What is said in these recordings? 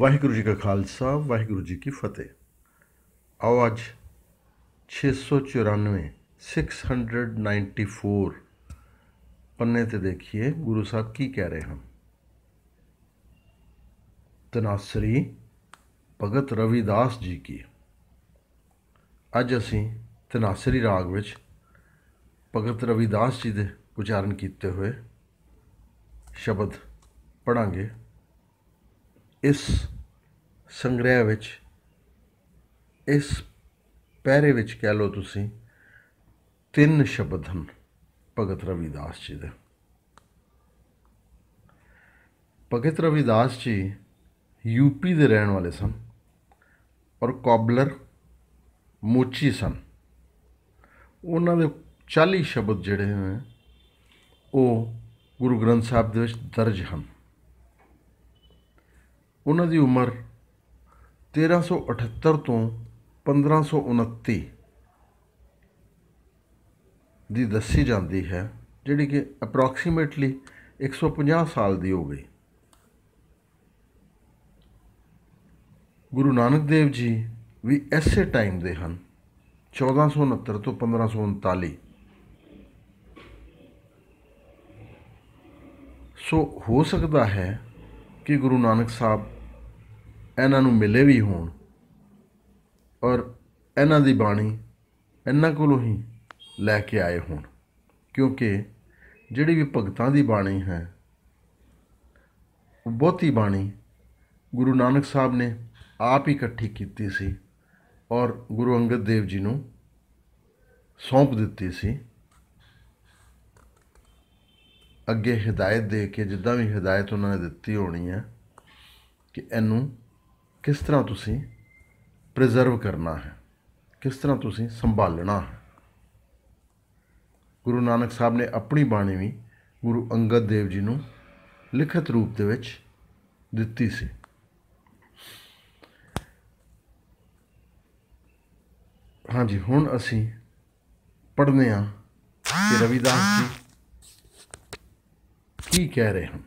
ਵਾਹਿਗੁਰੂ ਜੀ ਕਾ ਖਾਲਸਾ ਵਾਹਿਗੁਰੂ ਜੀ ਕੀ ਫਤਿਹ ਆਓ ਅੱਜ 694 694 ਪੰਨੇ ਤੇ ਦੇਖੀਏ ਗੁਰੂ ਸਾਹਿਬ ਕੀ ਕਹਿ ਰਹੇ ਹਨ ਤਨਾਸਰੀ ਭਗਤ ਰਵਿਦਾਸ ਜੀ ਕੀ ਅੱਜ ਅਸੀਂ ਤਨਾਸਰੀ ਰਾਗ ਵਿੱਚ ਭਗਤ ਰਵਿਦਾਸ ਜੀ ਦੇ ਉਚਾਰਨ ਕੀਤੇ ਹੋਏ ਸ਼ਬਦ ਪੜਾਂਗੇ ਇਸ ਸੰਗ੍ਰਹਿ ਵਿੱਚ ਇਸ ਪੈਰੇ ਵਿੱਚ ਕਹਿ ਲਓ ਤੁਸੀਂ ਤਿੰਨ ਸ਼ਬਦ ਹਨ ਭਗਤ ਰਵਿਦਾਸ ਜੀ ਦੇ ਭਗਤ ਰਵਿਦਾਸ ਜੀ ਯੂਪੀ ਦੇ ਰਹਿਣ ਵਾਲੇ ਸਨ ਔਰ ਕੋਬਲਰ ਮੋਚੀ ਸਨ ਉਹਨਾਂ ਦੇ 40 ਸ਼ਬਦ ਜਿਹੜੇ ਨੇ ਉਹ ਗੁਰੂ ਗ੍ਰੰਥ ਸਾਹਿਬ ਦੇ ਵਿੱਚ ਦਰਜ ਹਨ ਉਹਨਾਂ ਦੀ ਉਮਰ 1378 ਤੋਂ 1529 ਦੀ ਦੱਸੀ ਜਾਂਦੀ ਹੈ ਜਿਹੜੀ ਕਿ ਅਪਰੋਕਸੀਮੇਟਲੀ 150 ਸਾਲ ਦੀ ਹੋ ਗਈ ਗੁਰੂ ਨਾਨਕ ਦੇਵ ਜੀ ਵੀ ਐਸੇ ਟਾਈਮ ਦੇ ਹਨ 1469 ਤੋਂ 1539 ਸੋ ਹੋ ਸਕਦਾ ਹੈ ਕਿ ਗੁਰੂ ਨਾਨਕ ਸਾਹਿਬ ਇਹਨਾਂ ਨੂੰ ਮਿਲੇ ਵੀ ਹੋਣ ਔਰ ਇਹਨਾਂ ਦੀ ਬਾਣੀ ਇਹਨਾਂ ਕੋਲੋਂ ਹੀ ਲੈ ਕੇ ਆਏ ਹੋਣ ਕਿਉਂਕਿ ਜਿਹੜੀ ਵੀ ਭਗਤਾਂ ਦੀ ਬਾਣੀ ਹੈ ਉਹ ਬਹੁਤੀ ਬਾਣੀ ਗੁਰੂ ਨਾਨਕ ਸਾਹਿਬ ਨੇ ਆਪ ਹੀ ਇਕੱਠੀ ਕੀਤੀ ਸੀ ਔਰ ਗੁਰੂ ਅੰਗਦ ਦੇਵ ਜੀ ਨੂੰ ਸੌਂਪ ਦਿੱਤੀ ਸੀ ਅੱਗੇ ਹਦਾਇਤ ਦੇ ਕੇ ਜਿੱਦਾਂ ਵੀ ਹਦਾਇਤ ਉਹਨਾਂ ਨੇ ਦਿੱਤੀ ਹੋਣੀ ਹੈ ਕਿ ਇਹਨੂੰ ਕਿਸ ਤਰ੍ਹਾਂ ਤੁਸੀਂ ਪ੍ਰੀਜ਼ਰਵ ਕਰਨਾ ਹੈ ਕਿਸ ਤਰ੍ਹਾਂ ਤੁਸੀਂ ਸੰਭਾਲਣਾ ਹੈ ਗੁਰੂ ਨਾਨਕ ਸਾਹਿਬ ਨੇ ਆਪਣੀ ਬਾਣੀ ਵੀ ਗੁਰੂ ਅੰਗਦ ਦੇਵ ਜੀ ਨੂੰ ਲਿਖਤ ਰੂਪ ਦੇ ਵਿੱਚ ਦਿੱਤੀ ਸੀ ਹਾਂਜੀ ਹੁਣ ਅਸੀਂ ਪੜ੍ਹਨੇ ਆ ਕਿ ਰਵਿਦਾਸ ਜੀ की कह रहे हैं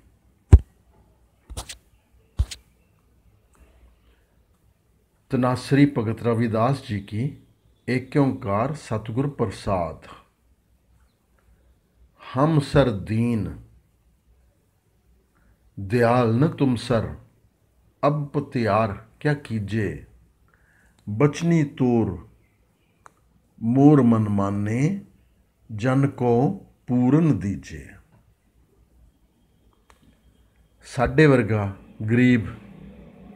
तनासरी भगत रविदास जी की एक ओंकार सतगुर प्रसाद हम सर दीन दयाल न तुम सर अब पत्यार क्या कीजे बचनी तोर मोर मन माने जन को पूर्ण दीजिए ਸਾਡੇ ਵਰਗਾ ਗਰੀਬ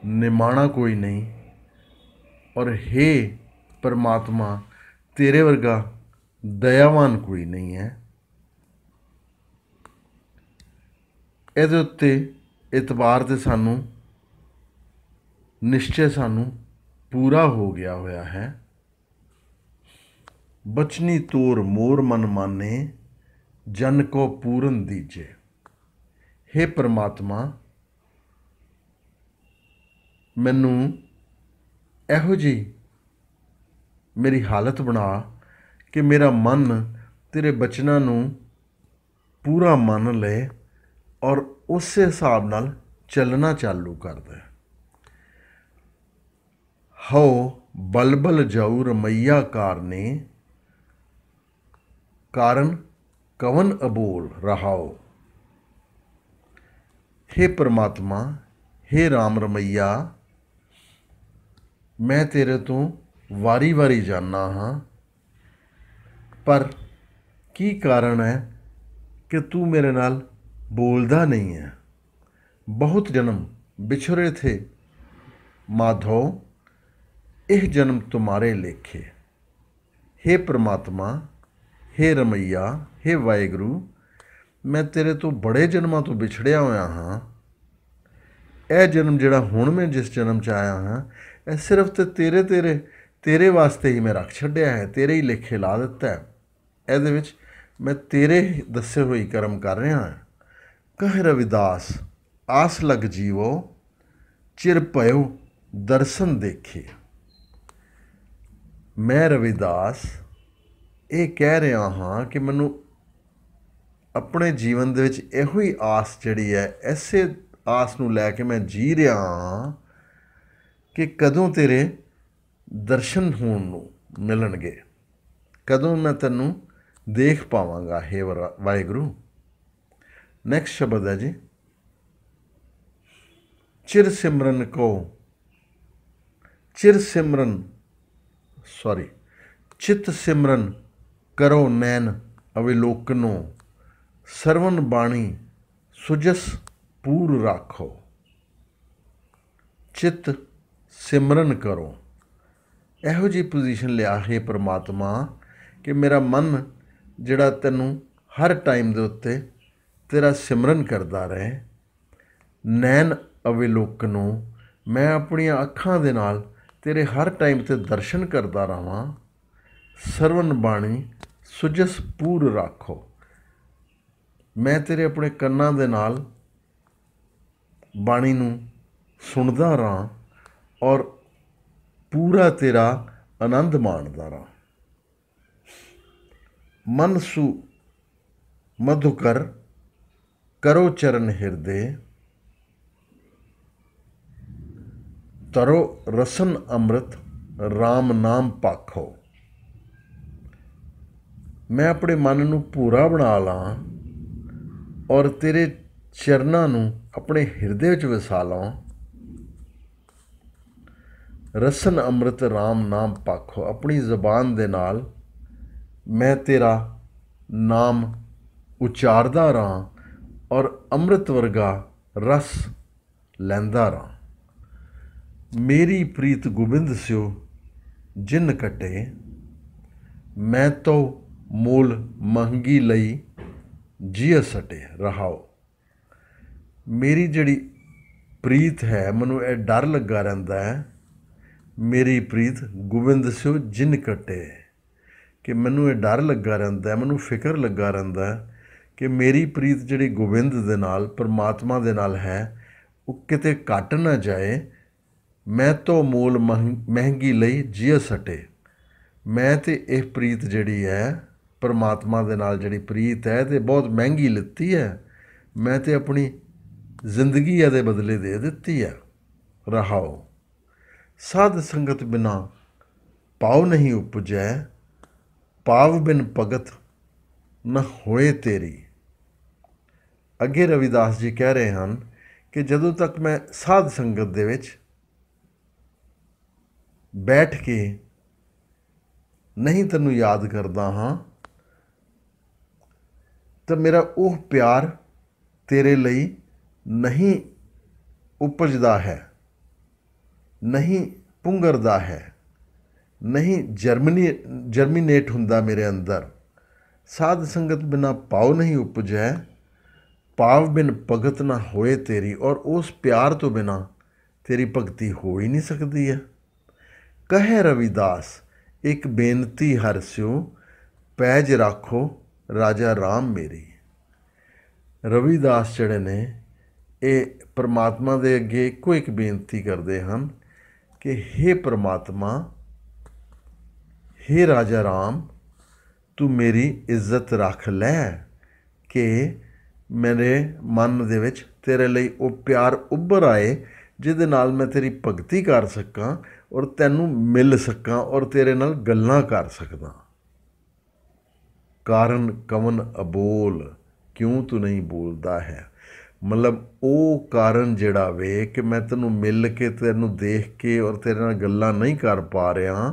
ਨਿਮਾਣਾ ਕੋਈ ਨਹੀਂ ਔਰ हे ਪਰਮਾਤਮਾ ਤੇਰੇ ਵਰਗਾ ਦਇਆਵਾਨ ਕੋਈ ਨਹੀਂ ਹੈ ਇਹਦੇ ਉੱਤੇ ਇਤਬਾਰ ਤੇ ਸਾਨੂੰ ਨਿਸ਼ਚੈ ਸਾਨੂੰ ਪੂਰਾ ਹੋ ਗਿਆ ਹੋਇਆ ਹੈ ਬਚਨੀ ਤੋਰ ਮੋਰ ਮਨ ਮਾਨੇ ਜਨ ਕੋ ਪੂਰਨ ਦੀਜੇ हे परमात्मा ਮੈਨੂੰ ਇਹੋ ਜੀ ਮੇਰੀ ਹਾਲਤ ਬਣਾ ਕਿ ਮੇਰਾ ਮਨ ਤੇਰੇ ਬਚਨਾਂ ਨੂੰ ਪੂਰਾ ਮੰਨ ਲਏ ਔਰ ਉਸੇ ਹਿਸਾਬ ਨਾਲ ਚੱਲਣਾ ਚਾਲੂ ਕਰ ਦੇ ਹਉ ਬਲਬਲ ਜਾਉ ਰਮਈਆ ਕਾਰਨੇ ਕਾਰਨ ਕਵਨ ਅਬੋਲ ਰਹਾਓ हे ਪ੍ਰਮਾਤਮਾ हे RAM ਰਮਈਆ ਮੈਂ ਤੇਰੇ ਤੋਂ ਵਾਰੀ-ਵਾਰੀ ਜਾਣਾ ਹਾਂ ਪਰ ਕੀ ਕਾਰਨ ਹੈ ਕਿ ਤੂੰ ਮੇਰੇ ਨਾਲ ਬੋਲਦਾ ਨਹੀਂ ਹੈ ਬਹੁਤ ਜਨਮ बिछड़े थे माधव ਇਹ ਜਨਮ ਤੁਹਾਰੇ ਲੇਖੇ हे ਪ੍ਰਮਾਤਮਾ हे ਰਮਈਆ हे ਵਾਹਿਗੁਰੂ ਮੈਂ ਤੇਰੇ ਤੋਂ ਬੜੇ ਜਨਮਾਂ ਤੋਂ ਵਿਛੜਿਆ ਹੋਇਆ ਹਾਂ ਇਹ ਜਨਮ ਜਿਹੜਾ ਹੁਣ ਮੈਂ ਜਿਸ ਜਨਮ 'ਚ ਆਇਆ ਹਾਂ ਇਹ ਸਿਰਫ ਤੇ ਤੇਰੇ ਤੇਰੇ ਤੇਰੇ ਵਾਸਤੇ ਹੀ ਮੈਂ ਰੱਖ ਛੱਡਿਆ ਹੈ ਤੇਰੇ ਹੀ ਲਿਖੇ ਲਾ ਦਿੱਤਾ ਹੈ ਇਹਦੇ ਵਿੱਚ ਮੈਂ ਤੇਰੇ ਦੱਸੇ ਹੋਈ ਕਰਮ ਕਰ ਰਿਹਾ ਹਾਂ ਕਹਿ ਰਵਿਦਾਸ ਆਸ ਲਗ ਜੀਵੋ ਚਿਰ ਭਇਓ ਦਰਸ਼ਨ ਦੇਖੇ ਮੈਂ ਰਵਿਦਾਸ ਇਹ ਕਹਿ ਰਿਹਾ ਹਾਂ ਕਿ ਮੈਨੂੰ ਆਪਣੇ ਜੀਵਨ ਦੇ ਵਿੱਚ ਇਹੋ ਹੀ ਆਸ ਜਿਹੜੀ ਹੈ ਐਸੇ ਆਸ ਨੂੰ ਲੈ ਕੇ ਮੈਂ ਜੀ ਰਿਹਾ ਕਿ ਕਦੋਂ ਤੇਰੇ ਦਰਸ਼ਨ ਹੋਣ ਨੂੰ ਮਿਲਣਗੇ ਕਦੋਂ ਮੈਂ ਤੈਨੂੰ ਦੇਖ ਪਾਵਾਂਗਾ हे ਵਾਹਿਗੁਰੂ ਨੈਕਸਟ ਸ਼ਬਦ ਹੈ ਜੀ ਚਿਰ ਸਿਮਰਨ ਕੋ ਚਿਰ ਸਿਮਰਨ ਸੌਰੀ ਚਿਤ ਸਿਮਰਨ ਕਰੋ ਨੈਣ ਨੂੰ ਸਰਵਨ ਬਾਣੀ ਸੁਜਸ ਪੂਰ ਰੱਖੋ ਚਿਤ ਸਿਮਰਨ ਕਰੋ ਇਹੋ ਜੀ ਪੋਜੀਸ਼ਨ ਲਿਆ ਹੈ ਪ੍ਰਮਾਤਮਾ ਕਿ ਮੇਰਾ ਮਨ ਜਿਹੜਾ ਤੈਨੂੰ ਹਰ ਟਾਈਮ ਦੇ ਉੱਤੇ ਤੇਰਾ ਸਿਮਰਨ ਕਰਦਾ ਰਹੇ ਨੈਣ ਨੂੰ ਮੈਂ ਆਪਣੀਆਂ ਅੱਖਾਂ ਦੇ ਨਾਲ ਤੇਰੇ ਹਰ ਟਾਈਮ ਤੇ ਦਰਸ਼ਨ ਕਰਦਾ ਰਹਾ ਸਰਵਨ ਬਾਣੀ ਸੁਜਸ ਪੂਰ ਰੱਖੋ ਮੈਂ ਤੇਰੇ ਆਪਣੇ ਕੰਨਾਂ ਦੇ ਨਾਲ ਬਾਣੀ ਨੂੰ ਸੁਣਦਾ ਰਾਂ ਔਰ ਪੂਰਾ ਤੇਰਾ ਆਨੰਦ ਮਾਣਦਾ ਸੁ ਮਧੁ ਮਧੁਕਰ ਕਰੋ ਚਰਨ ਹਿਰਦੇ ਤਰੋ ਰਸਨ ਅੰਮ੍ਰਿਤ RAM ਨਾਮ ਪਾਖੋ ਮੈਂ ਆਪਣੇ ਮਨ ਨੂੰ ਪੂਰਾ ਬਣਾ ਲਾਂ ਔਰ ਤੇਰੇ ਚਰਨਾਂ ਨੂੰ ਆਪਣੇ ਹਿਰਦੇ ਵਿੱਚ ਵਸਾ ਲਾਂ ਰਸਨ ਅੰਮ੍ਰਿਤ ਰਾਮ ਨਾਮ ਪਾਖੋ ਆਪਣੀ ਜ਼ੁਬਾਨ ਦੇ ਨਾਲ ਮੈਂ ਤੇਰਾ ਨਾਮ ਉਚਾਰਦਾ ਰਾਂ ਔਰ ਅੰਮ੍ਰਿਤ ਵਰਗਾ ਰਸ ਲੈਂਦਾ ਰਾਂ ਮੇਰੀ ਪ੍ਰੀਤ ਗੋਬਿੰਦ ਸਿਓ ਜਿਨ ਕਟੇ ਮੈਂ ਤੋ ਮੂਲ ਮੰਗੀ ਲਈ ਜੀਅ ਸਟੇ ਰਹਾਓ ਮੇਰੀ ਜਿਹੜੀ ਪ੍ਰੀਤ ਹੈ ਮੈਨੂੰ ਇਹ ਡਰ ਲੱਗਾ ਰਹਿੰਦਾ ਹੈ ਮੇਰੀ ਪ੍ਰੀਤ ਗੋਬਿੰਦ ਸਿਉ ਜਿਨ ਕਟੇ ਕਿ ਮੈਨੂੰ ਇਹ ਡਰ ਲੱਗਾ ਰਹਿੰਦਾ ਹੈ ਮੈਨੂੰ ਫਿਕਰ ਲੱਗਾ ਰਹਿੰਦਾ ਹੈ ਕਿ ਮੇਰੀ ਪ੍ਰੀਤ ਜਿਹੜੀ ਗੋਬਿੰਦ ਦੇ ਨਾਲ ਪਰਮਾਤਮਾ ਦੇ ਨਾਲ ਹੈ ਉਹ ਕਿਤੇ ਘਟ ਨਾ ਜਾਏ ਮੈਂ ਤੋਂ ਮੂਲ ਮਹਿੰਗੀ ਲਈ ਜੀਅ ਸਟੇ ਮੈਂ ਤੇ ਇਹ ਪ੍ਰੀਤ ਜਿਹੜੀ ਹੈ ਪਰਮਾਤਮਾ ਦੇ ਨਾਲ ਜਿਹੜੀ ਪ੍ਰੀਤ ਹੈ ਤੇ ਬਹੁਤ ਮਹਿੰਗੀ ਲਿੱਤੀ ਹੈ ਮੈਂ ਤੇ ਆਪਣੀ ਜ਼ਿੰਦਗੀ ਇਹਦੇ ਬਦਲੇ ਦੇ ਦਿੱਤੀ ਆ ਰਹਾਓ ਸਾਧ ਸੰਗਤ ਬਿਨਾ ਪਾਉ ਨਹੀਂ ਉਪਜੈ ਪਾਵ ਬਿਨ ਭਗਤ ਨ ਹੋਏ ਤੇਰੀ ਅਗੇ ਰਵਿਦਾਸ ਜੀ ਕਹਿ ਰਹੇ ਹਨ ਕਿ ਜਦੋਂ ਤੱਕ ਮੈਂ ਸਾਧ ਸੰਗਤ ਦੇ ਵਿੱਚ ਬੈਠ ਕੇ ਨਹੀਂ ਤੈਨੂੰ ਯਾਦ ਕਰਦਾ ਹਾਂ ਤਾਂ ਮੇਰਾ ਉਹ ਪਿਆਰ ਤੇਰੇ ਲਈ ਨਹੀਂ ਉਪਜਦਾ ਹੈ ਨਹੀਂ ਪੁੰਗਰਦਾ ਹੈ ਨਹੀਂ ਜਰਮਨੀ ਜਰਮੀਨੇਟ ਹੁੰਦਾ ਮੇਰੇ ਅੰਦਰ ਸਾਧ ਸੰਗਤ ਬਿਨਾ ਪਾਉ ਨਹੀਂ ਉਪਜੈ ਪਾਵ ਬਿਨ ਭਗਤ ਨਾ ਹੋਏ ਤੇਰੀ ਔਰ ਉਸ ਪਿਆਰ ਤੋਂ ਬਿਨਾ ਤੇਰੀ ਭਗਤੀ ਹੋ ਹੀ ਨਹੀਂ ਸਕਦੀ ਹੈ ਕਹੇ ਰਵਿਦਾਸ ਇੱਕ ਬੇਨਤੀ ਹਰਸਿਓ ਪੈਜ ਰੱਖੋ ਰਾਜਾ RAM ਮੇਰੀ ਰਵੀਦਾਸ ਜਿਹੜੇ ਨੇ ਇਹ ਪ੍ਰਮਾਤਮਾ ਦੇ ਅੱਗੇ ਇੱਕੋ ਇੱਕ ਬੇਨਤੀ ਕਰਦੇ ਹਨ ਕਿ हे ਪ੍ਰਮਾਤਮਾ हे ਰਾਜਾ RAM ਤੂੰ ਮੇਰੀ ਇੱਜ਼ਤ ਰੱਖ ਲੈ ਕਿ ਮੇਰੇ ਮਨ ਦੇ ਵਿੱਚ ਤੇਰੇ ਲਈ ਉਹ ਪਿਆਰ ਉੱਭਰ ਆਏ ਜਿਹਦੇ ਨਾਲ ਮੈਂ ਤੇਰੀ ਭਗਤੀ ਕਰ ਸਕਾਂ ਔਰ ਤੈਨੂੰ ਮਿਲ ਸਕਾਂ ਔਰ ਤੇਰੇ ਨਾਲ ਗੱਲਾਂ ਕਰ ਸਕਾਂ ਕਾਰਨ ਕਵਨ ਅਬੋਲ ਕਿਉਂ ਤੂੰ ਨਹੀਂ ਬੋਲਦਾ ਹੈ ਮਤਲਬ ਉਹ ਕਾਰਨ ਜਿਹੜਾ ਵੇ ਕਿ ਮੈਂ ਤੈਨੂੰ ਮਿਲ ਕੇ ਤੈਨੂੰ ਦੇਖ ਕੇ ਔਰ ਤੇਰੇ ਨਾਲ ਗੱਲਾਂ ਨਹੀਂ ਕਰ ਪਾ ਰਿਹਾ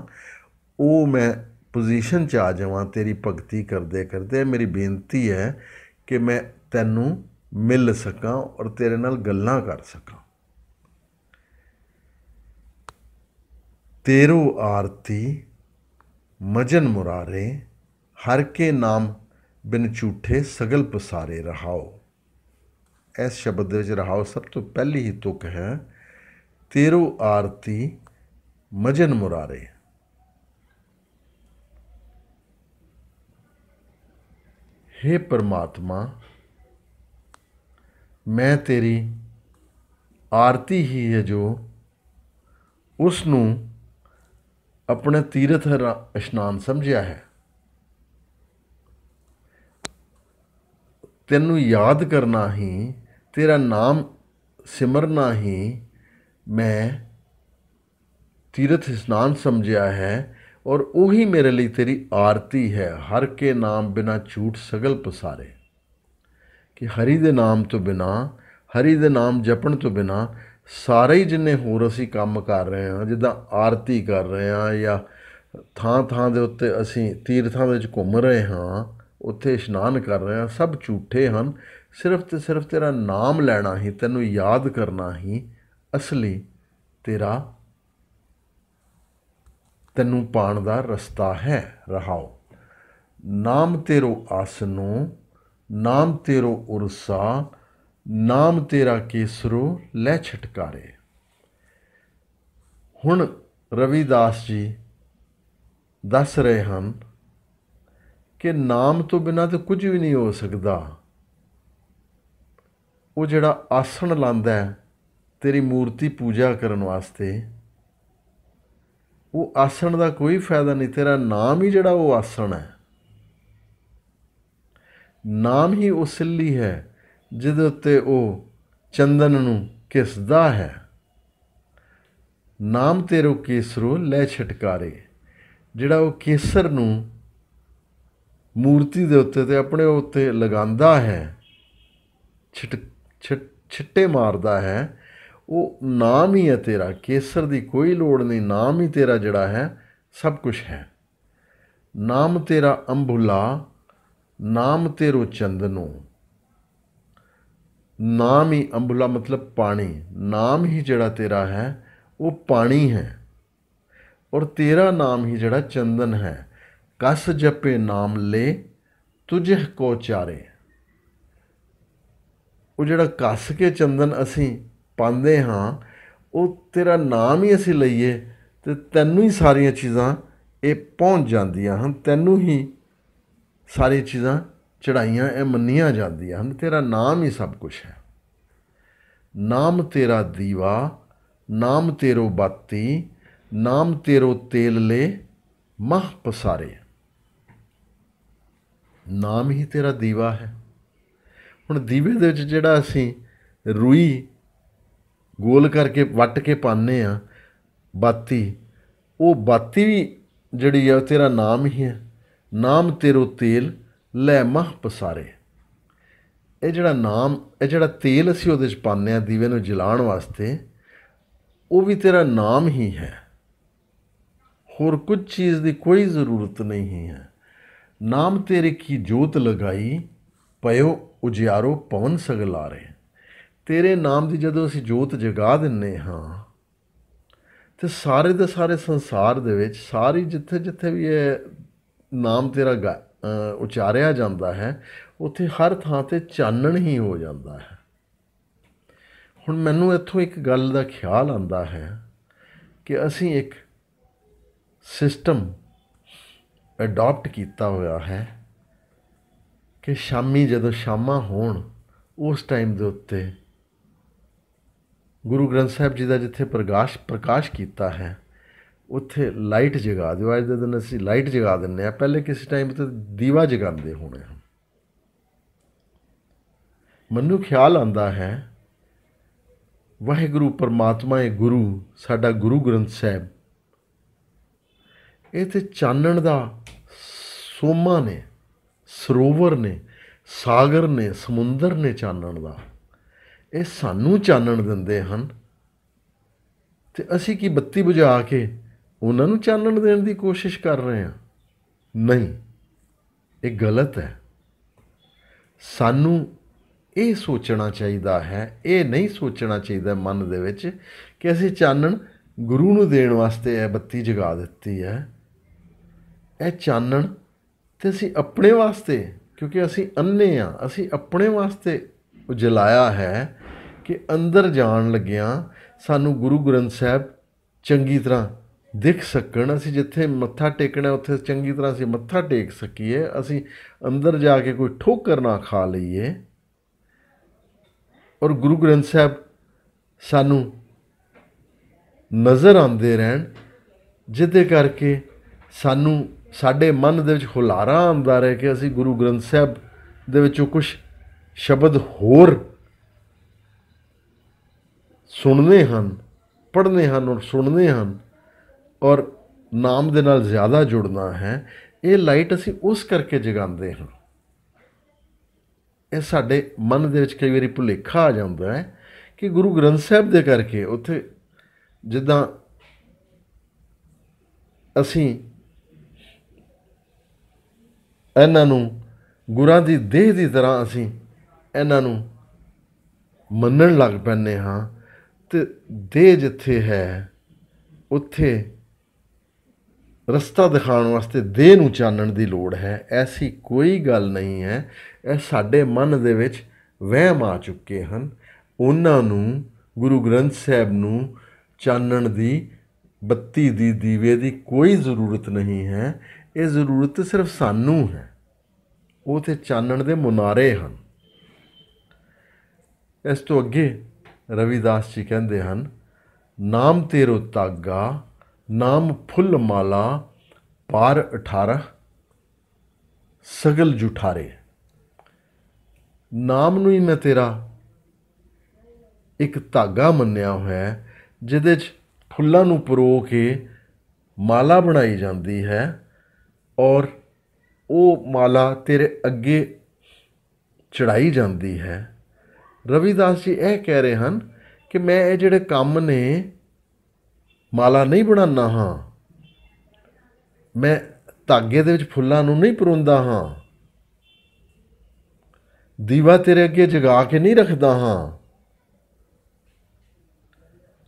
ਉਹ ਮੈਂ ਪੋਜੀਸ਼ਨ 'ਚ ਆ ਜਾਵਾਂ ਤੇਰੀ ਭਗਤੀ ਕਰਦੇ ਕਰਦੇ ਮੇਰੀ ਬੇਨਤੀ ਹੈ ਕਿ ਮੈਂ ਤੈਨੂੰ ਮਿਲ ਸਕਾਂ ਔਰ ਤੇਰੇ ਨਾਲ ਗੱਲਾਂ ਕਰ ਸਕਾਂ ਤੇਰੋ ਆਰਤੀ ਮਜਨ ਮੁਰਾਰੇ ਹਰ ਕੇ ਨਾਮ ਬਿਨ ਝੂਠੇ ਸਗਲ ਪਸਾਰੇ ਰਹਾਓ ਇਸ ਸ਼ਬਦ ਵਿੱਚ ਰਹਾਓ ਸਭ ਤੋਂ ਪਹਿਲੀ ਹੀ ਤੁਕ ਹੈ ਤੇਰੋ ਆਰਤੀ ਮਜਨ ਮੁਰਾਰੇ हे परमात्मा ਮੈਂ ਤੇਰੀ ਆਰਤੀ ਹੀ ਹੈ ਜੋ ਉਸ ਨੂੰ ਆਪਣੇ ਤੀਰਥ ਇਸ਼ਨਾਨ ਸਮਝਿਆ ਹੈ ਤੈਨੂੰ ਯਾਦ ਕਰਨਾ ਹੀ ਤੇਰਾ ਨਾਮ ਸਿਮਰਨਾ ਹੀ ਮੈਂ ਤੀਰਥ ਇਸ਼ਨਾਨ ਸਮਝਿਆ ਹੈ ਔਰ ਉਹੀ ਮੇਰੇ ਲਈ ਤੇਰੀ ਆਰਤੀ ਹੈ ਹਰ ਕੇ ਨਾਮ ਬਿਨਾ ਝੂਠ ਸਗਲ ਪਸਾਰੇ ਕਿ ਹਰੀ ਦੇ ਨਾਮ ਤੋਂ ਬਿਨਾ ਹਰੀ ਦੇ ਨਾਮ ਜਪਣ ਤੋਂ ਬਿਨਾ ਸਾਰੇ ਹੀ ਜਿੰਨੇ ਹੋਰ ਅਸੀਂ ਕੰਮ ਕਰ ਰਹੇ ਹਾਂ ਜਿੱਦਾਂ ਆਰਤੀ ਕਰ ਰਹੇ ਹਾਂ ਜਾਂ ਥਾਂ ਥਾਂ ਦੇ ਉੱਤੇ ਅਸੀਂ ਤੀਰਥਾਂ ਵਿੱਚ ਘੁੰਮ ਰਹੇ ਹਾਂ ਉੱਥੇ ਇਸ਼ਨਾਨ ਕਰ ਰਿਹਾ ਸਭ ਝੂਠੇ ਹਨ ਸਿਰਫ ਤੇ ਸਿਰਫ ਤੇਰਾ ਨਾਮ ਲੈਣਾ ਹੀ ਤੈਨੂੰ ਯਾਦ ਕਰਨਾ ਹੀ ਅਸਲੀ ਤੇਰਾ ਤੈਨੂੰ ਪਾਣ ਦਾ ਰਸਤਾ ਹੈ ਰਹਾਓ ਨਾਮ ਤੇਰੋ ਆਸਨੋ ਨਾਮ ਤੇਰੋ ਉਰਸਾ ਨਾਮ ਤੇਰਾ ਕੇਸਰੋ ਲੈ ਛਟਕਾਰੇ ਹੁਣ ਰਵੀਦਾਸ ਜੀ ਦੱਸ ਰਹੇ ਹਨ ਕਿ ਨਾਮ ਤੋਂ ਬਿਨਾਂ ਤਾਂ ਕੁਝ ਵੀ ਨਹੀਂ ਹੋ ਸਕਦਾ ਉਹ ਜਿਹੜਾ ਆਸਣ ਲਾਂਦਾ ਹੈ ਤੇਰੀ ਮੂਰਤੀ ਪੂਜਾ ਕਰਨ ਵਾਸਤੇ ਉਹ ਆਸਣ ਦਾ ਕੋਈ ਫਾਇਦਾ ਨਹੀਂ ਤੇਰਾ ਨਾਮ ਹੀ ਜਿਹੜਾ ਉਹ ਆਸਣ ਹੈ ਨਾਮ ਹੀ ਉਹ ਸਿੱਲੀ ਹੈ ਜਿਹਦੇ ਉੱਤੇ ਉਹ ਚੰਦਨ ਨੂੰ ਕਿਸਦਾ ਹੈ ਨਾਮ ਤੇਰੋ ਕੇਸਰੋ ਲੈ ਛਟਕਾਰੇ ਜਿਹੜਾ ਉਹ ਕੇਸਰ ਨੂੰ ਮੂਰਤੀ ਦੇ ਉੱਤੇ ਤੇ ਆਪਣੇ ਉੱਤੇ ਲਗਾਉਂਦਾ ਹੈ ਛਿਟ ਛਿੱਟੇ ਮਾਰਦਾ ਹੈ ਉਹ ਨਾਮ ਹੀ ਹੈ ਤੇਰਾ ਕੇਸਰ ਦੀ ਕੋਈ ਲੋੜ ਨਹੀਂ ਨਾਮ ਹੀ ਤੇਰਾ ਜਿਹੜਾ ਹੈ ਸਭ ਕੁਝ ਹੈ ਨਾਮ ਤੇਰਾ ਅੰਭੁਲਾ ਨਾਮ ਤੇਰੋ ਚੰਦਨੋ ਨਾਮ ਹੀ ਅੰਬੁਲਾ ਮਤਲਬ ਪਾਣੀ ਨਾਮ ਹੀ ਜਿਹੜਾ ਤੇਰਾ ਹੈ ਉਹ ਪਾਣੀ ਹੈ ਔਰ ਤੇਰਾ ਨਾਮ ਹੀ ਜਿਹੜਾ ਚੰਦਨ ਹੈ ਕਸ ਜਪੇ ਨਾਮ ਲੈ ਤੁਝ ਕੋ ਚਾਰੇ ਉਹ ਜਿਹੜਾ ਕਸ ਕੇ ਚੰਦਨ ਅਸੀਂ ਪਾਉਂਦੇ ਹਾਂ ਉਹ ਤੇਰਾ ਨਾਮ ਹੀ ਅਸੀਂ ਲਈਏ ਤੇ ਤੈਨੂੰ ਹੀ ਸਾਰੀਆਂ ਚੀਜ਼ਾਂ ਇਹ ਪਹੁੰਚ ਜਾਂਦੀਆਂ ਹਨ ਤੈਨੂੰ ਹੀ ਸਾਰੀ ਚੀਜ਼ਾਂ ਚੜਾਈਆਂ ਇਹ ਮੰਨੀਆਂ ਜਾਂਦੀਆਂ ਹਨ ਤੇਰਾ ਨਾਮ ਹੀ ਸਭ ਕੁਝ ਹੈ ਨਾਮ ਤੇਰਾ ਦੀਵਾ ਨਾਮ ਤੇਰੋ ਬਾਤੀ ਨਾਮ ਤੇਰੋ ਤੇਲ ਲੈ ਮਹ ਪਸਾਰੇ ਨਾਮ ਹੀ ਤੇਰਾ ਦੀਵਾ ਹੈ ਹੁਣ ਦੀਵੇ ਦੇ ਵਿੱਚ ਜਿਹੜਾ ਅਸੀਂ ਰੂਈ ਗੋਲ ਕਰਕੇ ਵੱਟ ਕੇ ਪਾਣੇ ਆ ਬਾਤੀ ਉਹ ਬਾਤੀ ਵੀ ਜਿਹੜੀ ਆ ਤੇਰਾ ਨਾਮ ਹੀ ਹੈ ਨਾਮ ਤੇਰੋ ਤੇਲ ਲੈ ਮਹ ਪਸਾਰੇ ਇਹ ਜਿਹੜਾ ਨਾਮ ਇਹ ਜਿਹੜਾ ਤੇਲ ਅਸੀਂ ਉਹਦੇ ਵਿੱਚ ਪਾਣੇ ਆ ਦੀਵੇ ਨੂੰ ਜਲਾਉਣ ਵਾਸਤੇ ਉਹ ਵੀ ਤੇਰਾ ਨਾਮ ਹੀ ਹੈ ਹੋਰ ਕੁਝ ਚੀਜ਼ ਦੀ ਕੋਈ ਜ਼ਰੂਰਤ ਨਹੀਂ ਹੈ ਨਾਮ ਤੇਰੇ ਕੀ ਜੋਤ ਲਗਾਈ ਪਇਓ ਉਜਿਆਰੋ ਪਵਨ ਸਗਲਾਰੇ ਤੇਰੇ ਨਾਮ ਦੀ ਜਦੋਂ ਅਸੀਂ ਜੋਤ ਜਗਾ ਦਿੰਨੇ ਹਾਂ ਤੇ ਸਾਰੇ ਦੇ ਸਾਰੇ ਸੰਸਾਰ ਦੇ ਵਿੱਚ ਸਾਰੀ ਜਿੱਥੇ ਜਿੱਥੇ ਵੀ ਇਹ ਨਾਮ ਤੇਰਾ ਉਚਾਰਿਆ ਜਾਂਦਾ ਹੈ ਉੱਥੇ ਹਰ ਥਾਂ ਤੇ ਚਾਨਣ ਹੀ ਹੋ ਜਾਂਦਾ ਹੈ ਹੁਣ ਮੈਨੂੰ ਇੱਥੋਂ ਇੱਕ ਗੱਲ ਦਾ ਖਿਆਲ ਆਂਦਾ ਹੈ ਕਿ ਅਸੀਂ ਇੱਕ ਸਿਸਟਮ ਅਡਾਪਟ ਕੀਤਾ ਹੋਇਆ ਹੈ ਕਿ ਸ਼ਾਮੀ ਜਦੋਂ ਸ਼ਾਮਾਂ ਹੋਣ ਉਸ ਟਾਈਮ ਦੇ ਉੱਤੇ ਗੁਰੂ ਗ੍ਰੰਥ ਸਾਹਿਬ ਜੀ ਦਾ ਜਿੱਥੇ ਪ੍ਰਕਾਸ਼ ਪ੍ਰਕਾਸ਼ ਕੀਤਾ ਹੈ ਉੱਥੇ ਲਾਈਟ ਜਗਾ ਦਿਓ ਅੱਜ ਦੇ ਦਿਨ ਅਸੀਂ ਲਾਈਟ ਜਗਾ ਦਿੰਨੇ ਆ ਪਹਿਲੇ ਕਿਸੇ ਟਾਈਮ ਤੇ ਦੀਵਾ ਜਗਾਉਂਦੇ ਹੋਣੇ ਮੈਨੂੰ ਖਿਆਲ ਆਂਦਾ ਹੈ ਵਾਹਿਗੁਰੂ ਪਰਮਾਤਮਾ ਇਹ ਗੁਰੂ ਸਾਡਾ ਗੁਰੂ ਗ੍ਰੰਥ ਸਾਹਿਬ ਇਹ ਤੇ ਚਾਨਣ ਦਾ ਸੋਮਾ ਨੇ ਸਰੋਵਰ ਨੇ ਸਾਗਰ ਨੇ ਸਮੁੰਦਰ ਨੇ ਚਾਨਣ ਦਾ ਇਹ ਸਾਨੂੰ ਚਾਨਣ ਦਿੰਦੇ ਹਨ ਤੇ ਅਸੀਂ ਕੀ ਬੱਤੀ ਬੁਝਾ ਕੇ ਉਹਨਾਂ ਨੂੰ ਚਾਨਣ ਦੇਣ ਦੀ ਕੋਸ਼ਿਸ਼ ਕਰ ਰਹੇ ਹਾਂ ਨਹੀਂ ਇਹ ਗਲਤ ਹੈ ਸਾਨੂੰ ਇਹ ਸੋਚਣਾ ਚਾਹੀਦਾ ਹੈ ਇਹ ਨਹੀਂ ਸੋਚਣਾ ਚਾਹੀਦਾ ਮਨ ਦੇ ਵਿੱਚ ਕਿ ਅਸੀਂ ਚਾਨਣ ਗੁਰੂ ਨੂੰ ਦੇਣ ਵਾਸਤੇ ਇਹ ਬੱਤੀ ਜਗਾ ਦਿੱਤੀ ਹੈ ਇਹ ਚਾਨਣ ਤੇ ਅਸੀਂ ਆਪਣੇ ਵਾਸਤੇ ਕਿਉਂਕਿ ਅਸੀਂ ਅੰਨੇ ਆ ਅਸੀਂ ਆਪਣੇ ਵਾਸਤੇ ਉਜਲਾਇਆ ਹੈ ਕਿ ਅੰਦਰ ਜਾਣ ਲੱਗਿਆਂ ਸਾਨੂੰ ਗੁਰੂ ਗ੍ਰੰਥ ਸਾਹਿਬ ਚੰਗੀ ਤਰ੍ਹਾਂ ਦਿਖ ਸਕਣ ਅਸੀਂ ਜਿੱਥੇ ਮੱਥਾ ਟੇਕਣਾ ਉੱਥੇ ਚੰਗੀ ਤਰ੍ਹਾਂ ਅਸੀਂ ਮੱਥਾ ਟੇਕ ਸਕੀਏ ਅਸੀਂ ਅੰਦਰ ਜਾ ਕੇ ਕੋਈ ਠੋਕਰ ਨਾ ਖਾ ਲਈਏ ਔਰ ਗੁਰੂ ਗ੍ਰੰਥ ਸਾਹਿਬ ਸਾਨੂੰ ਨਜ਼ਰ ਆਉਂਦੇ ਰਹਿਣ ਜਿੱਦੇ ਕਰਕੇ ਸਾਨੂੰ ਸਾਡੇ ਮਨ ਦੇ ਵਿੱਚ ਹੁਲਾਰਾ ਆਉਂਦਾ ਰਹੇ ਕਿ ਅਸੀਂ ਗੁਰੂ ਗ੍ਰੰਥ ਸਾਹਿਬ ਦੇ ਵਿੱਚੋਂ ਕੁਝ ਸ਼ਬਦ ਹੋਰ ਸੁਣਨੇ ਹਨ ਪੜ੍ਹਨੇ ਹਨ ਔਰ ਸੁਣਨੇ ਹਨ ਔਰ ਨਾਮ ਦੇ ਨਾਲ ਜ਼ਿਆਦਾ ਜੁੜਨਾ ਹੈ ਇਹ ਲਾਈਟ ਅਸੀਂ ਉਸ ਕਰਕੇ ਜਗਾਉਂਦੇ ਹਾਂ ਇਹ ਸਾਡੇ ਮਨ ਦੇ ਵਿੱਚ ਕਈ ਵਾਰੀ ਭੁਲੇਖਾ ਆ ਜਾਂਦਾ ਹੈ ਕਿ ਗੁਰੂ ਗ੍ਰੰਥ ਸਾਹਿਬ ਦੇ ਕਰਕੇ ਉੱਥੇ ਜਿੱਦਾਂ ਅਸੀਂ ਇਹਨਾਂ ਨੂੰ ਗੁਰਾਂ ਦੀ ਦੇਹ ਦੀ ਤਰ੍ਹਾਂ ਅਸੀਂ ਇਹਨਾਂ ਨੂੰ ਮੰਨਣ ਲੱਗ ਪੈਨੇ ਹਾਂ ਤੇ ਦੇਹ ਜਿੱਥੇ ਹੈ ਉੱਥੇ ਰਸਤਾ ਦਿਖਾਉਣ ਵਾਸਤੇ ਦੇਹ ਨੂੰ ਚਾਨਣ ਦੀ ਲੋੜ ਹੈ ਐਸੀ ਕੋਈ ਗੱਲ ਨਹੀਂ ਹੈ ਇਹ ਸਾਡੇ ਮਨ ਦੇ ਵਿੱਚ ਵਹਿਮ ਆ ਚੁੱਕੇ ਹਨ ਉਹਨਾਂ ਨੂੰ ਗੁਰੂ ਗ੍ਰੰਥ ਸਾਹਿਬ ਨੂੰ ਚਾਨਣ ਦੀ ਬੱਤੀ ਦੀ ਦੀਵੇ ਦੀ ਕੋਈ ਜ਼ਰੂਰਤ ਨਹੀਂ ਹੈ ਇਹ ਜ਼ਰੂਰਤ ਸਿਰਫ ਸਾਨੂੰ ਹੈ ਉਹ ਤੇ ਚਾਨਣ ਦੇ ਮੁਨਾਰੇ ਹਨ ਇਸ ਤੋਂ ਅੱਗੇ ਰਵਿਦਾਸ ਜੀ ਕਹਿੰਦੇ ਹਨ ਨਾਮ ਤੇਰੋ ਤਾਗਾ ਨਾਮ ਫੁੱਲ ਮਾਲਾ ਪਾਰ 18 ਸਗਲ ਜੁਠਾਰੇ ਨਾਮ ਨੂੰ ਹੀ ਮੈਂ ਤੇਰਾ ਇੱਕ ਧਾਗਾ ਮੰਨਿਆ ਹੋਇਆ ਹੈ ਜਿਹਦੇ 'ਚ ਫੁੱਲਾਂ ਨੂੰ ਪਰੋ ਕੇ ਮਾਲਾ ਬਣਾਈ ਜਾਂਦੀ ਹੈ ਔਰ ਉਹ ਮਾਲਾ ਤੇਰੇ ਅੱਗੇ ਚੜਾਈ ਜਾਂਦੀ ਹੈ ਰਵੀਦਾਸ ਜੀ ਇਹ ਕਹਿ ਰਹੇ ਹਨ ਕਿ ਮੈਂ ਇਹ ਜਿਹੜੇ ਕੰਮ ਨੇ ਮਾਲਾ ਨਹੀਂ ਬਣਾਉਣਾ ਹਾਂ ਮੈਂ ਧਾਗੇ ਦੇ ਵਿੱਚ ਫੁੱਲਾਂ ਨੂੰ ਨਹੀਂ ਪਰੋਂਦਾ ਹਾਂ ਦੀਵਾ ਤੇਰੇ ਅੱਗੇ ਜਗਾ ਕੇ ਨਹੀਂ ਰੱਖਦਾ ਹਾਂ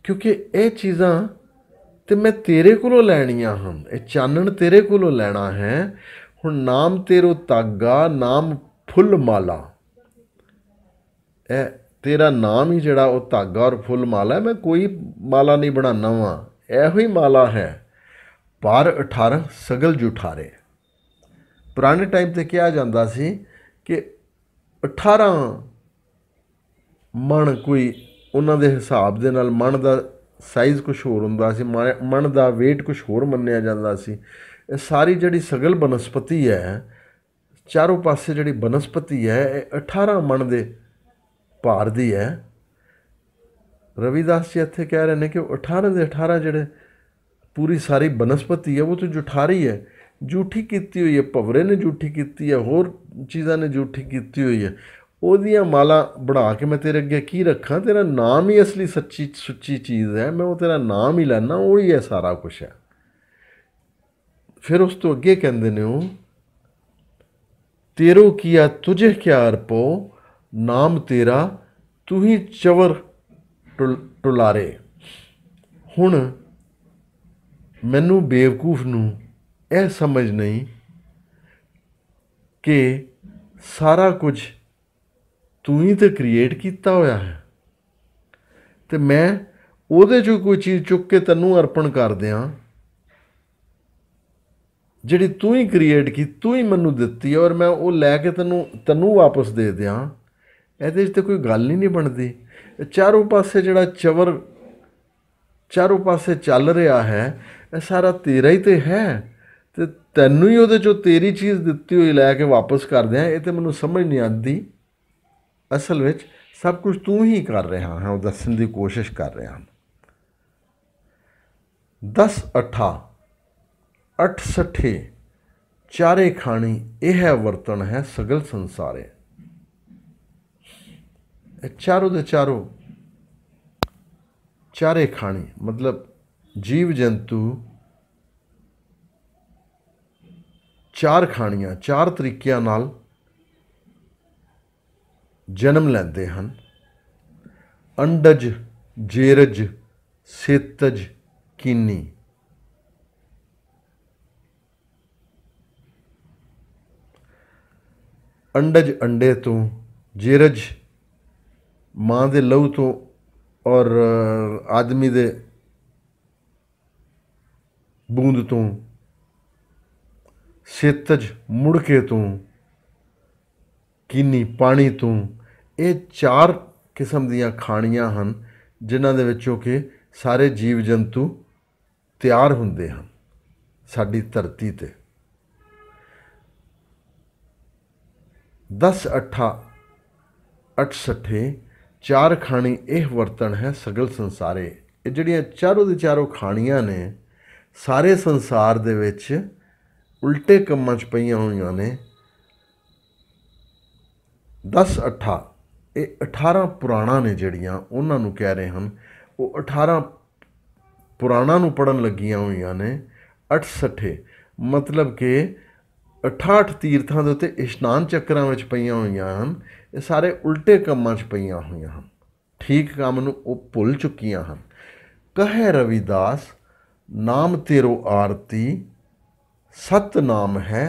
ਕਿਉਂਕਿ ਇਹ ਚੀਜ਼ਾਂ ਤੇ ਮੈਂ ਤੇਰੇ ਕੋਲੋਂ ਲੈਣੀਆਂ ਹਨ ਇਹ ਚਾਨਣ ਤੇਰੇ ਕੋਲੋਂ ਲੈਣਾ ਹੈ ਹੁਣ ਨਾਮ ਤੇਰੋ ਤਾਗਾ ਨਾਮ ਫੁੱਲ ਮਾਲਾ ਇਹ ਤੇਰਾ ਨਾਮ ਹੀ ਜਿਹੜਾ ਉਹ ਤਾਗਾ ਔਰ ਫੁੱਲ ਮਾਲਾ ਮੈਂ ਕੋਈ ਮਾਲਾ ਨਹੀਂ ਬਣਾਉਣਾ ਵਾਂ ਇਹੋ ਹੀ ਮਾਲਾ ਹੈ ਪਰ 18 ਸਗਲ ਜੁਠਾਰੇ ਪੁਰਾਣੇ ਟਾਈਮ ਤੇ ਕਿਹਾ ਜਾਂਦਾ ਸੀ ਕਿ 18 ਮਣ ਕੋਈ ਉਹਨਾਂ ਦੇ ਹਿਸਾਬ ਦੇ ਨਾਲ ਮਣ ਦਾ ਸਾਈਜ਼ ਕੁਝ ਹੋਰ ਹੁੰਦਾ ਸੀ ਮਨ ਦਾ weight ਕੁਝ ਹੋਰ ਮੰਨਿਆ ਜਾਂਦਾ ਸੀ ਇਹ ਸਾਰੀ ਜਿਹੜੀ ਸਗਲ ਬਨਸਪਤੀ ਹੈ ਚਾਰੋਂ ਪਾਸੇ ਜਿਹੜੀ ਬਨਸਪਤੀ ਹੈ ਇਹ 18 ਮਣ ਦੇ ਭਾਰ ਦੀ ਹੈ ਰਵਿਦਾਸ ਜੀ ਇੱਥੇ ਕਹਿ ਰਹੇ ਨੇ ਕਿ 18 ਦੇ 18 ਜਿਹੜੇ ਪੂਰੀ ਸਾਰੀ ਬਨਸਪਤੀ ਹੈ ਉਹ ਤਾਂ ਜੁਠਾਰੀ ਹੈ ਜੂਠੀ ਕੀਤੀ ਹੋਈ ਹੈ ਭਵਰੇ ਨੇ ਜੂਠੀ ਕੀਤੀ ਹੈ ਹੋਰ ਚੀਜ਼ਾਂ ਨੇ ਜੂਠੀ ਕੀਤੀ ਹੋਈ ਹੈ ਉਹਦੀਆਂ ਮਾਲਾ ਬਣਾ ਕੇ ਮੈਂ ਤੇਰੇ ਅੱਗੇ ਕੀ ਰੱਖਾਂ ਤੇਰਾ ਨਾਮ ਹੀ ਅਸਲੀ ਸੱਚੀ ਸੁੱਚੀ ਚੀਜ਼ ਹੈ ਮੈਂ ਉਹ ਤੇਰਾ ਨਾਮ ਹੀ ਲੈਣਾ ਉਹ ਹੀ ਹੈ ਸਾਰਾ ਕੁਝ ਹੈ ਫਿਰ ਉਸ ਤੋਂ ਅੱਗੇ ਕਹਿੰਦੇ ਨੇ ਉਹ ਤੇਰੋ ਕੀਆ ਤੁਝੇ ਕਿਆ ਅਰਪੋ ਨਾਮ ਤੇਰਾ ਤੂੰ ਹੀ ਚਵਰ ਟੁਲਾਰੇ ਹੁਣ ਮੈਨੂੰ ਬੇਵਕੂਫ ਨੂੰ ਇਹ ਸਮਝ ਨਹੀਂ ਕਿ ਸਾਰਾ ਕੁਝ ਤੂੰ ਹੀ ਤਾਂ ਕ੍ਰੀਏਟ ਕੀਤਾ ਹੋਇਆ ਹੈ ਤੇ ਮੈਂ ਉਹਦੇ ਚੋਂ ਕੋਈ ਚੀਜ਼ ਚੁੱਕ ਕੇ ਤੈਨੂੰ ਅਰਪਣ ਕਰ ਦਿਆਂ ਜਿਹੜੀ ਤੂੰ ਹੀ ਕ੍ਰੀਏਟ ਕੀ ਤੂੰ ਹੀ ਮੈਨੂੰ ਦਿੱਤੀ ਔਰ ਮੈਂ ਉਹ ਲੈ ਕੇ ਤੈਨੂੰ ਤੈਨੂੰ ਵਾਪਸ ਦੇ ਦਿਆਂ ਇਹਦੇ ਵਿੱਚ ਤਾਂ ਕੋਈ ਗੱਲ ਹੀ ਨਹੀਂ ਬਣਦੀ ਚਾਰੋਂ ਪਾਸੇ ਜਿਹੜਾ ਚਵਰ ਚਾਰੋਂ ਪਾਸੇ ਚੱਲ ਰਿਹਾ ਹੈ ਇਹ ਸਾਰਾ ਤੇਰਾ ਹੀ ਤੇ ਹੈ ਤੇ ਤੈਨੂੰ ਹੀ ਉਹਦੇ ਚੋਂ ਤੇਰੀ ਚੀਜ਼ ਦਿੱਤੀ ਹੋਈ ਲੈ ਕੇ ਵਾਪਸ ਕਰਦੇ ਆ ਇਹ ਤੇ ਮੈਨੂੰ ਸਮਝ ਨਹੀਂ ਆਉਂਦੀ ਅਸਲ ਵਿੱਚ ਸਭ ਕੁਝ ਤੂੰ ਹੀ ਕਰ ਰਿਹਾ ਹੈ ਉਹ ਦੱਸਣ ਦੀ ਕੋਸ਼ਿਸ਼ ਕਰ ਰਿਹਾ ਹਾਂ 10 8 68 ਚਾਰੇ ਖਾਣੀ ਇਹ ਹੈ ਵਰਤਨ ਹੈ ਸਗਲ ਸੰਸਾਰੇ ਚਾਰੋ ਦੇ ਚਾਰੋ ਚਾਰੇ ਖਾਣੀ ਮਤਲਬ ਜੀਵ ਜੰਤੂ ਚਾਰ ਖਾਣੀਆਂ ਚਾਰ ਤਰੀਕਿਆਂ ਨਾਲ ਜਨਮ ਲੈਂਦੇ ਹਨ ਅੰਡਜ ਜੇਰਜ ਸੇਤਜ ਕਿਨੀ ਅੰਡਜ ਅੰਡੇ ਤੋਂ ਜੇਰਜ ਮਾਂ ਦੇ ਲਹੂ ਤੋਂ ਔਰ ਆਦਮੀ ਦੇ ਬੂੰਦ ਤੋਂ ਸੇਤਜ ਮੁੜ ਕੇ ਤੋਂ ਕਿੰਨੀ ਪਾਣੀ ਤੂੰ ਇਹ ਚਾਰ ਕਿਸਮ ਦੀਆਂ ਖਾਣੀਆਂ ਹਨ ਜਿਨ੍ਹਾਂ ਦੇ ਵਿੱਚੋਂ ਕਿ ਸਾਰੇ ਜੀਵ ਜੰਤੂ ਤਿਆਰ ਹੁੰਦੇ ਹਨ ਸਾਡੀ ਧਰਤੀ ਤੇ 10 8 68 ਚਾਰ ਖਾਣੀ ਇਹ ਵਰਤਣ ਹੈ ਸਗਲ ਸੰਸਾਰੇ ਇਹ ਜਿਹੜੀਆਂ ਚਾਰੋਂ ਦੇ ਚਾਰੋਂ ਖਾਣੀਆਂ ਨੇ ਸਾਰੇ ਸੰਸਾਰ ਦੇ ਵਿੱਚ ਉਲਟੇ ਕੰਮਾਂ 'ਚ ਪਈਆਂ ਹੋਈਆਂ ਨੇ 10 18 ਇਹ 18 ਪੁਰਾਣਾ ਨੇ ਜਿਹੜੀਆਂ ਉਹਨਾਂ ਨੂੰ ਕਹਿ ਰਹੇ ਹਨ ਉਹ 18 ਪੁਰਾਣਾ ਨੂੰ ਪੜਨ ਲੱਗੀਆਂ ਹੋਈਆਂ ਨੇ 68 ਮਤਲਬ ਕਿ 68 ਤੀਰਥਾਂ ਦੇ ਉੱਤੇ ਇਸ਼ਨਾਨ ਚੱਕਰਾਂ ਵਿੱਚ ਪਈਆਂ ਹੋਈਆਂ ਹਨ ਇਹ ਸਾਰੇ ਉਲਟੇ ਕੰਮਾਂ 'ਚ ਪਈਆਂ ਹੋਈਆਂ ਹਨ ਠੀਕ ਕੰਮ ਨੂੰ ਉਹ ਭੁੱਲ ਚੁੱਕੀਆਂ ਹਨ ਕਹੇ ਰਵਿਦਾਸ ਨਾਮ ਤੇਰੋ ਆਰਤੀ ਸਤ ਨਾਮ ਹੈ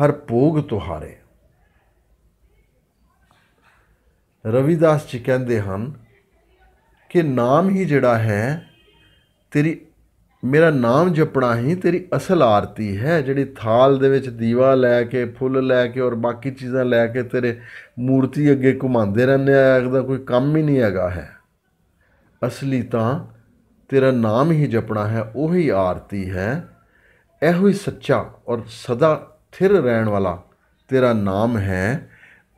ਹਰ ਭੋਗ ਤੁਹਾਰੇ ਰਵਿਦਾਸ ਜੀ ਕਹਿੰਦੇ ਹਨ ਕਿ ਨਾਮ ਹੀ ਜਿਹੜਾ ਹੈ ਤੇਰੀ ਮੇਰਾ ਨਾਮ ਜਪਣਾ ਹੀ ਤੇਰੀ ਅਸਲ ਆਰਤੀ ਹੈ ਜਿਹੜੀ ਥਾਲ ਦੇ ਵਿੱਚ ਦੀਵਾ ਲੈ ਕੇ ਫੁੱਲ ਲੈ ਕੇ ਔਰ ਬਾਕੀ ਚੀਜ਼ਾਂ ਲੈ ਕੇ ਤੇਰੇ ਮੂਰਤੀ ਅੱਗੇ ਘੁਮਾਉਂਦੇ ਰਹਿੰਦੇ ਆ ਇਹਦਾ ਕੋਈ ਕੰਮ ਹੀ ਨਹੀਂ ਹੈਗਾ ਹੈ ਅਸਲੀ ਤਾਂ ਤੇਰਾ ਨਾਮ ਹੀ ਜਪਣਾ ਹੈ ਉਹੀ ਆਰਤੀ ਹੈ ਇਹੋ ਹੀ ਸੱਚਾ ਔਰ ਸਦਾ ਥਿਰ ਰਹਿਣ ਵਾਲਾ ਤੇਰਾ ਨਾਮ ਹੈ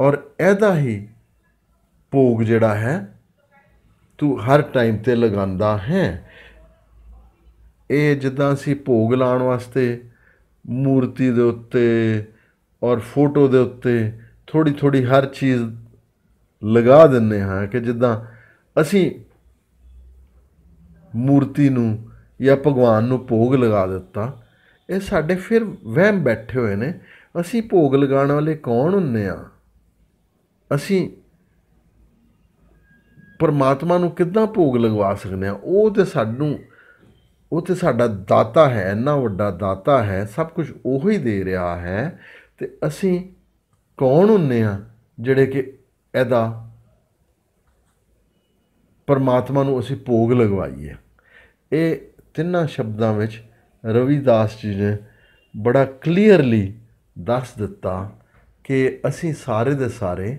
ਔਰ ਇਹਦਾ ਹੀ ਭੋਗ ਜਿਹੜਾ ਹੈ ਤੂੰ ਹਰ ਟਾਈਮ ਤੇ ਲਗਾਉਂਦਾ ਹੈ ਇਹ ਜਿੱਦਾਂ ਅਸੀਂ ਭੋਗ ਲਾਉਣ ਵਾਸਤੇ ਮੂਰਤੀ ਦੇ ਉੱਤੇ ਔਰ ਫੋਟੋ ਦੇ ਉੱਤੇ ਥੋੜੀ ਥੋੜੀ ਹਰ ਚੀਜ਼ ਲਗਾ ਦਿੰਨੇ ਹਾਂ ਕਿ ਜਿੱਦਾਂ ਅਸੀਂ ਮੂਰਤੀ ਨੂੰ ਜਾਂ ਭਗਵਾਨ ਨੂੰ ਭੋਗ ਲਗਾ ਦਿੱਤਾ ਇਹ ਸਾਡੇ ਫਿਰ ਵਹਿਮ ਬੈਠੇ ਹੋਏ ਨੇ ਅਸੀਂ ਭੋਗ ਲਗਾਉਣ ਵਾਲੇ ਕੌਣ ਹੁੰਨੇ ਆ ਅਸੀਂ ਪਰਮਾਤਮਾ ਨੂੰ ਕਿੱਦਾਂ ਭੋਗ ਲਗਵਾ ਸਕਦੇ ਆ ਉਹ ਤੇ ਸਾਨੂੰ ਉਹ ਤੇ ਸਾਡਾ ਦਾਤਾ ਹੈ ਇੰਨਾ ਵੱਡਾ ਦਾਤਾ ਹੈ ਸਭ ਕੁਝ ਉਹ ਹੀ ਦੇ ਰਿਹਾ ਹੈ ਤੇ ਅਸੀਂ ਕੌਣ ਹੁੰਨੇ ਆ ਜਿਹੜੇ ਕਿ ਇਹਦਾ ਪਰਮਾਤਮਾ ਨੂੰ ਅਸੀਂ ਭੋਗ ਲਗਵਾਈਏ ਇਹ ਤਿੰਨਾਂ ਸ਼ਬਦਾਂ ਵਿੱਚ ਰਵੀਦਾਸ ਜੀ ਨੇ ਬੜਾ ਕਲੀਅਰਲੀ ਦੱਸ ਦਿੱਤਾ ਕਿ ਅਸੀਂ ਸਾਰੇ ਦੇ ਸਾਰੇ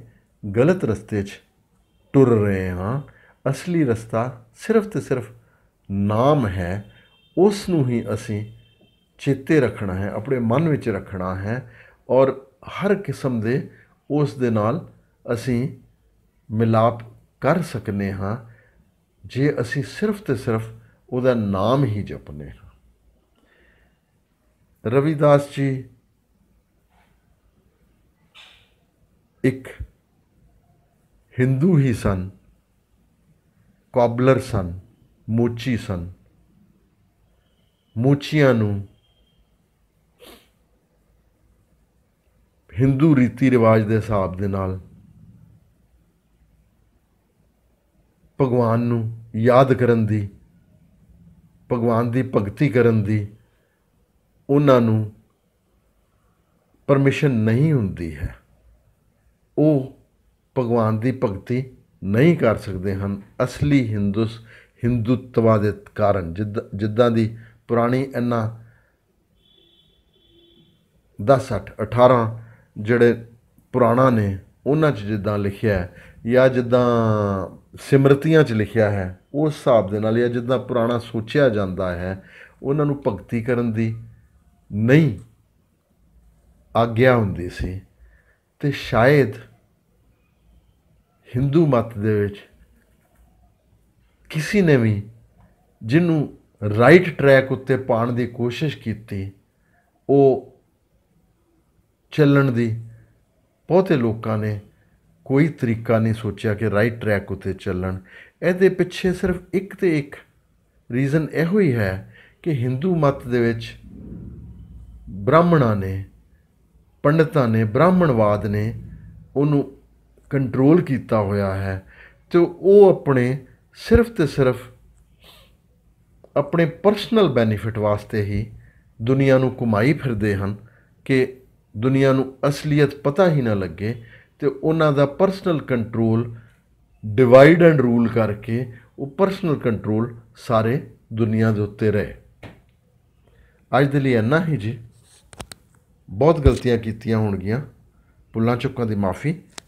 ਗਲਤ ਰਸਤੇ 'ਚ ਟੁਰ ਰਹੇ ਹਾਂ ਅਸਲੀ ਰਸਤਾ ਸਿਰਫ ਤੇ ਸਿਰਫ ਨਾਮ ਹੈ ਉਸ ਨੂੰ ਹੀ ਅਸੀਂ ਚੇਤੇ ਰੱਖਣਾ ਹੈ ਆਪਣੇ ਮਨ ਵਿੱਚ ਰੱਖਣਾ ਹੈ ਔਰ ਹਰ ਕਿਸਮ ਦੇ ਉਸ ਦੇ ਨਾਲ ਅਸੀਂ ਮਿਲਾਪ ਕਰ ਸਕਨੇ ਹਾਂ ਜੇ ਅਸੀਂ ਸਿਰਫ ਤੇ ਸਿਰਫ ਉਹਦਾ ਨਾਮ ਹੀ ਜਪਨੇ ਹਾਂ ਰਵਿਦਾਸ ਜੀ ਇੱਕ ਹਿੰਦੂ ਹੀ ਸਨ ਕੋਬਲਰ ਸਨ ਮੋਚੀ ਸਨ ਮੋਚੀਆਂ ਨੂੰ ਹਿੰਦੂ ਰੀਤੀ ਰਿਵਾਜ ਦੇ ਹਿਸਾਬ ਦੇ ਨਾਲ ਭਗਵਾਨ ਨੂੰ ਯਾਦ ਕਰਨ ਦੀ ਭਗਵਾਨ ਦੀ ਭਗਤੀ ਕਰਨ ਦੀ ਉਹਨਾਂ ਨੂੰ ਪਰਮਿਸ਼ਨ ਨਹੀਂ ਹੁੰਦੀ ਹੈ ਉਹ ਭਗਵਾਨ ਦੀ ਭਗਤੀ ਨਹੀਂ ਕਰ ਸਕਦੇ ਹਨ ਅਸਲੀ ਹਿੰਦੂਸ ਹਿੰਦੂਤਵਾ ਦੇ ਕਾਰਨ ਜਿੱਦਾਂ ਦੀ ਪੁਰਾਣੀ ਇਹਨਾਂ 10 8 18 ਜਿਹੜੇ ਪੁਰਾਣਾ ਨੇ ਉਹਨਾਂ 'ਚ ਜਿੱਦਾਂ ਲਿਖਿਆ ਹੈ ਜਾਂ ਜਿੱਦਾਂ ਸਿਮਰਤੀਆਂ 'ਚ ਲਿਖਿਆ ਹੈ ਉਸ ਹਿਸਾਬ ਦੇ ਨਾਲ ਜਾਂ ਜਿੱਦਾਂ ਪੁਰਾਣਾ ਸੋਚਿਆ ਜਾਂਦਾ ਹੈ ਉਹਨਾਂ ਨੂੰ ਭਗਤੀ ਕਰਨ ਦੀ ਨਹੀਂ ਆਗਿਆ ਹੁੰਦੀ ਸੀ ਤੇ ਸ਼ਾਇਦ ਹਿੰਦੂ ਮਤ ਦੇ ਵਿੱਚ ਕਿਸੇ ਨੇ ਵੀ ਜਿਹਨੂੰ ਰਾਈਟ ਟਰੈਕ ਉੱਤੇ ਪਾਣ ਦੀ ਕੋਸ਼ਿਸ਼ ਕੀਤੀ ਉਹ ਚੱਲਣ ਦੀ ਬਹੁਤੇ ਲੋਕਾਂ ਨੇ ਕੋਈ ਤਰੀਕਾ ਨਹੀਂ ਸੋਚਿਆ ਕਿ ਰਾਈਟ ਟਰੈਕ ਉੱਤੇ ਚੱਲਣ ਇਹਦੇ ਪਿੱਛੇ ਸਿਰਫ ਇੱਕ ਤੇ ਇੱਕ ਰੀਜ਼ਨ ਇਹੋ ਹੀ ਹੈ ਕਿ ਹਿੰਦੂ ਮਤ ਦੇ ਵਿੱਚ ਬ੍ਰਾਹਮਣਾਂ ਨੇ ਪੰਡਤਾਂ ਨੇ ਬ੍ਰਾਹਮਣਵਾਦ ਨੇ ਉਹਨੂੰ ਕੰਟਰੋਲ ਕੀਤਾ ਹੋਇਆ ਹੈ ਤੇ ਉਹ ਆਪਣੇ ਸਿਰਫ ਤੇ ਸਿਰਫ ਆਪਣੇ ਪਰਸਨਲ ਬੈਨੀਫਿਟ ਵਾਸਤੇ ਹੀ ਦੁਨੀਆ ਨੂੰ ਕਮਾਈ ਫਿਰਦੇ ਹਨ ਕਿ ਦੁਨੀਆ ਨੂੰ ਅਸਲੀਅਤ ਪਤਾ ਹੀ ਨਾ ਲੱਗੇ ਤੇ ਉਹਨਾਂ ਦਾ personal control divide and rule ਕਰਕੇ ਉਹ ਪਰਸਨਲ ਕੰਟਰੋਲ ਸਾਰੇ ਦੁਨੀਆ ਦੇ ਉੱਤੇ ਰਹੇ ਅੱਜ ਦੇ ਲਈ ਇੰਨਾ ਹੀ ਜੀ ਬਹੁਤ ਗਲਤੀਆਂ ਕੀਤੀਆਂ ਹੋਣਗੀਆਂ ਪੁੱਲਾਂ ਚੁੱਕਾਂ ਦੀ ਮਾਫੀ